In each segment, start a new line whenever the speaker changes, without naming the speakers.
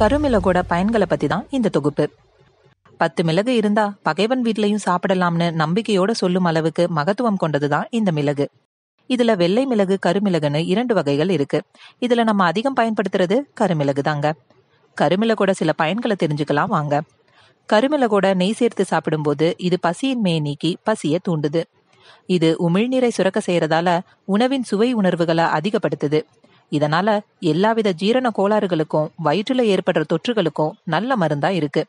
கருமிளகோட பயன்களை பத்தி தான் இந்த தொகுப்பு பத்து மிளகு இருந்தா பகைவன் வீட்லயும் சாப்பிடலாம்னு நம்பிக்கையோட சொல்லும் அளவுக்கு மகத்துவம் கொண்டதுதான் இந்த மிளகு இதுல வெள்ளை மிளகு கருமிளகுன்னு இரண்டு வகைகள் இருக்கு இதுல நம்ம அதிகம் பயன்படுத்துறது கருமிளகு தாங்க கருமிளகோட சில பயன்களை தெரிஞ்சுக்கலாம் வாங்க கருமிளகோட நெய் சேர்த்து சாப்பிடும்போது இது பசியின்மையை நீக்கி பசியை தூண்டுது இது உமிழ்நீரை சுரக்க செய்யறதால உணவின் சுவை உணர்வுகளை அதிகப்படுத்துது இதனால எல்லாவித ஜீரண கோளாறுகளுக்கும் வயிற்றுல ஏற்படுற தொற்றுகளுக்கும் நல்ல மருந்தா இருக்கு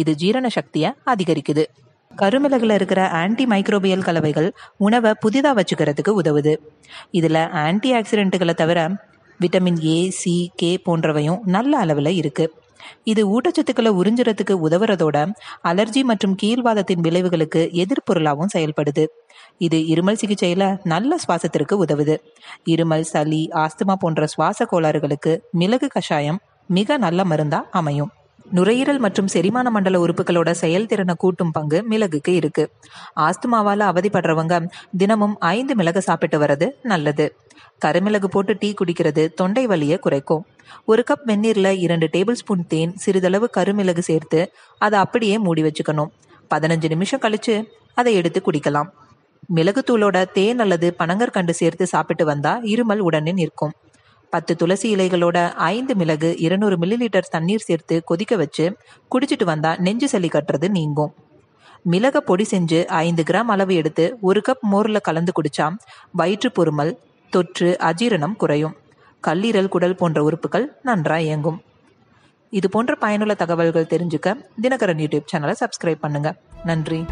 இது ஜீரண சக்தியை அதிகரிக்குது கருமிளகுல இருக்கிற ஆன்டி மைக்ரோபியல் கலவைகள் உணவை புதிதாக வச்சுக்கிறதுக்கு உதவுது இதில் ஆன்டி ஆக்சிடென்ட்டுகளை தவிர விட்டமின் ஏ சி கே போன்றவையும் நல்ல அளவில் இருக்குது இது ஊட்டச்சத்துக்களை உறிஞ்சுறதுக்கு உதவுறதோட அலர்ஜி மற்றும் கீழ்வாதத்தின் விளைவுகளுக்கு எதிர்பொருளாகவும் செயல்படுது இது இருமல் சிகிச்சையில நல்ல சுவாசத்திற்கு உதவுது இருமல் சளி ஆஸ்துமா போன்ற சுவாச கோளாறுகளுக்கு மிளகு கஷாயம் மிக நல்ல மருந்தா அமையும் நுரையீரல் மற்றும் செரிமான மண்டல உறுப்புகளோட செயல்திறனை கூட்டும் பங்கு மிளகுக்கு இருக்கு ஆஸ்துமாவால அவதிப்படுறவங்க தினமும் ஐந்து மிளகு சாப்பிட்டு வர்றது நல்லது கருமிளகு போட்டு டீ குடிக்கிறது தொண்டை வலியை குறைக்கும் ஒரு கப் வெந்நீரில் இரண்டு டேபிள் ஸ்பூன் தேன் சிறிதளவு கருமிளகு சேர்த்து அதை அப்படியே மூடி வச்சுக்கணும் பதினஞ்சு நிமிஷம் கழித்து அதை எடுத்து குடிக்கலாம் மிளகுத்தூளோட தேன் அல்லது பனங்கற்கண்டு சேர்த்து சாப்பிட்டு வந்தா இருமல் உடனே நிற்கும் பத்து துளசி இலைகளோட ஐந்து மிளகு இருநூறு மில்லி லிட்டர் தண்ணீர் சேர்த்து கொதிக்க வச்சு குடிச்சிட்டு வந்தா நெஞ்சு சளி கட்டுறது நீங்கும் மிளக பொடி செஞ்சு ஐந்து கிராம் அளவு எடுத்து ஒரு கப் மோரில் கலந்து குடிச்சா வயிற்று பொறுமல் தொற்று அஜீரணம் குறையும் கல்லீரல் குடல் போன்ற உறுப்புகள் நன்றாக இயங்கும் இது போன்ற பயனுள்ள தகவல்கள் தெரிஞ்சுக்க தினகரன் யூடியூப் சேனலை சப்ஸ்கிரைப் பண்ணுங்கள் நன்றி